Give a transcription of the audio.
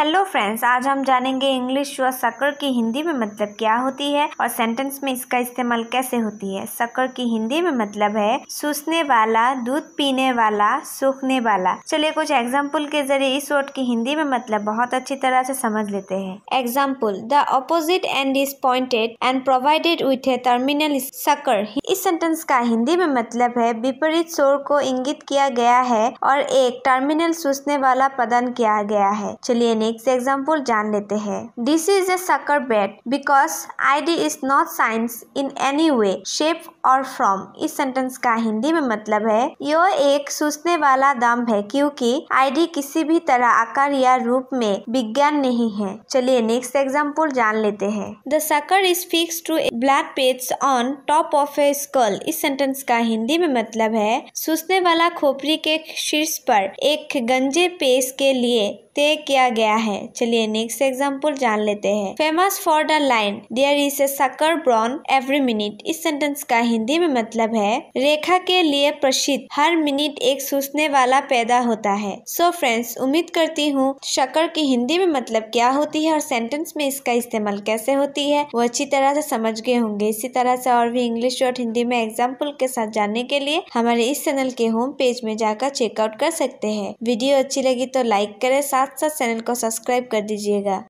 hello friends आज हम जानेंगे इंग्लिश व सकर की हिंदी में मतलब क्या होती है और सेंटेंस में इसका इस्तेमाल कैसे होती है सकर की हिंदी में मतलब है सूसने वाला दूध पीने वाला सूखने वाला चलिए कुछ एग्जाम्पल के जरिए इस वर्ड की हिंदी में मतलब बहुत अच्छी तरह से समझ लेते हैं example the opposite end is pointed and provided with a terminal sucker इस सेंटेंस का हिंदी में मतलब है विपरीत शोर को इंगित किया गया है और एक टर्मिनल सूसने वाला प्रदान किया गया है चलिए नेक्स्ट एग्जाम्पल जान लेते हैं this is a sucker bet because I D is not science in any way shape और फ्रॉम इस सेंटेंस का हिंदी में मतलब है यो एक सोचने वाला दम है क्योंकि आईडी किसी भी तरह आकार या रूप में विज्ञान नहीं है चलिए नेक्स्ट एग्जाम्पल जान लेते हैं the sucker is fix to black page on top of a skull इस सेंटेंस का हिंदी में मतलब है सोचने वाला खोपड़ी के शीर्ष पर एक गंजे पेज के लिए तय किया गया गया है चलिए नेक्स्ट एग्जाम्पल जान लेते हैं famous for the line there is a sucker born every minute इस सेंटेंस का हिंदी में मतलब है रेखा के लिए प्रसिद्ध हर मिनट एक सूचने वाला पैदा होता है सो so फ्रेंड्स उम्मीद करती हूँ शकर की हिंदी में मतलब क्या होती है और सेंटेंस में इसका इस्तेमाल कैसे होती है वो अच्छी तरह से समझ गए होंगे इसी तरह से और भी इंग्लिश और हिंदी में एग्जाम्पल के साथ जानने के लिए हमारे इस चैनल के होम पेज में जाकर चेकआउट कर सकते हैं वीडियो अच्छी लगी तो लाइक करें साथ साथ चैनल को सब्सक्राइब कर दीजिएगा